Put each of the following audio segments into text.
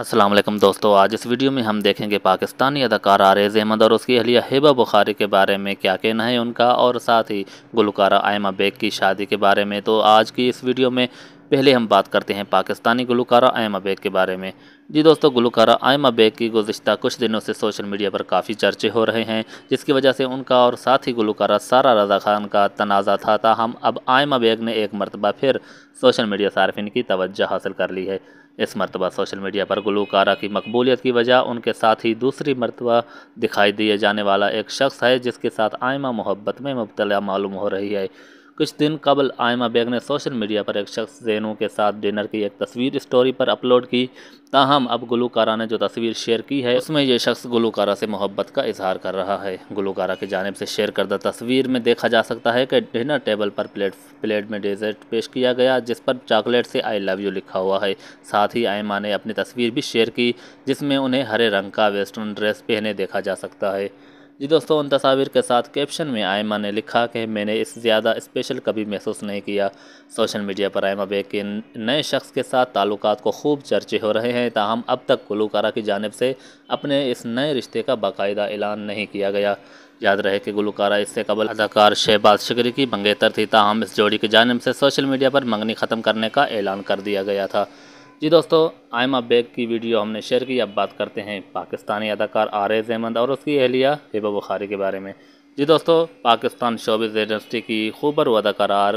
असलम दोस्तों आज इस वीडियो में हम देखेंगे पाकिस्तानी अदाकार आरेज अहमद और उसकी अहलिया हेबा बुखारी के बारे में क्या कहना है उनका और साथ ही गुलकारा आयमा बेग की शादी के बारे में तो आज की इस वीडियो में पहले हम बात करते हैं पाकिस्तानी गुलकारा आयमा बेग के बारे में जी दोस्तों गुलकारा आयमा बेग की गुज्त कुछ दिनों से सोशल मीडिया पर काफ़ी चर्चे हो रहे हैं जिसकी वजह से उनका और साथ ही गुलकारा सारा रजा खान का तनाज़ा था ताहम अब आयमा बेग ने एक मरतबा फिर सोशल मीडिया सार्फिन की तवज्जो हासिल कर ली है इस मरतबा सोशल मीडिया पर गुलकारा की मकबूलियत की वजह उनके साथ ही दूसरी मरतबा दिखाई दिए जाने वाला एक शख्स है जिसके साथ आयमा मोहब्बत में मुबतला मालूम हो रही है कुछ दिन कबल आयमा बेग ने सोशल मीडिया पर एक शख्स जैनू के साथ डिनर की एक तस्वीर स्टोरी पर अपलोड की ताहम अब गुलकारा ने जो तस्वीर शेयर की है उसमें यह शख्स गुलकारा से मोहब्बत का इजहार कर रहा है गुलकारा की जानब से शेयर करदा तस्वीर में देखा जा सकता है कि डिनर टेबल पर प्लेट प्लेट में डेजर्ट पेश किया गया जिस पर चॉकलेट से आई लव यू लिखा हुआ है साथ ही आयमा ने अपनी तस्वीर भी शेयर की जिसमें उन्हें हरे रंग का वेस्टर्न ड्रेस पहने देखा जा सकता है जी दोस्तों उन तस्वीर के साथ कैप्शन में आयमा ने लिखा कि मैंने इस ज़्यादा स्पेशल कभी महसूस नहीं किया सोशल मीडिया पर आयमा बेग के नए शख्स के साथ ताल्लुक को खूब चर्चे हो रहे हैं ताहम अब तक गुलकारा की जानब से अपने इस नए रिश्ते का बाकायदा ऐलान नहीं किया गया याद रहे कि गुलकारा इससे कबल अदाकार शहबाज शिक्री की मंगेतर थी ताहम इस जोड़ी की जानब से सोशल मीडिया पर मंगनी ख़त्म करने का ऐलान कर दिया गया था जी दोस्तों आई मा बैग की वीडियो हमने शेयर की अब बात करते हैं पाकिस्तानी अदाकार एज अहमद और उसकी अहलिया हिबा बुखारी के बारे में जी दोस्तों पाकिस्तान शोबिस इंडस्ट्री की खूबर अदाकार आर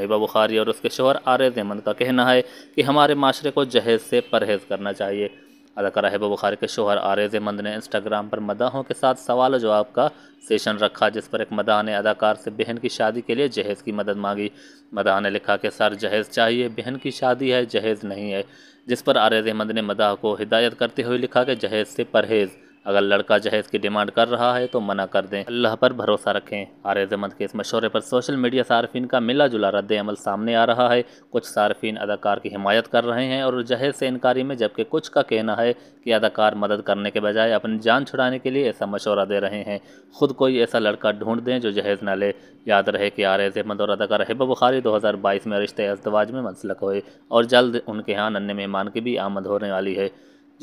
हिबा बुखारी और उसके शोहर आरज अहमद का कहना है कि हमारे माशरे को जहेज़ से परहेज़ करना चाहिए अदाकारा हिबा बुखारी के शोहर आरेज मंद ने इंस्टाग्राम पर मदाहों के साथ सवाल जवाब का सेशन रखा जिस पर एक मदाह ने अदाकार से बहन की शादी के लिए जहेज़ की मदद मांगी मदाह ने लिखा कि सर जहेज़ चाहिए बहन की शादी है जहेज़ नहीं है जिस पर आरेज मंद ने मदाह को हिदायत करते हुए लिखा कि जहेज़ से परहेज़ अगर लड़का जहेज की डिमांड कर रहा है तो मना कर दें अल्लाह पर भरोसा रखें आर जमत के इस मशोरे पर सोशल मीडिया सार्फिन का मिला जुला रद्द अमल सामने आ रहा है कुछ सार्फिन अदाकार की हिमायत कर रहे हैं और जहेज से इनकारी में जबकि कुछ का कहना है कि अदाकार मदद करने के बजाय अपनी जान छुड़ाने के लिए ऐसा मशवरा दे रहे हैं खुद कोई ऐसा लड़का ढूंढ दें जो जहेज़ ना ले याद रहे कि आर अहमद और अदाकार हिब बुखारी दो हज़ार बाईस में रिश्ते अजवाज में मंसलक हुए और जल्द उनके यहाँ नन्हे मेहमान की भी आमद होने वाली है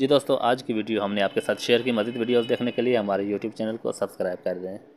जी दोस्तों आज की वीडियो हमने आपके साथ शेयर की मजीद वीडियोस देखने के लिए हमारे यूट्यूब चैनल को सब्सक्राइब कर दें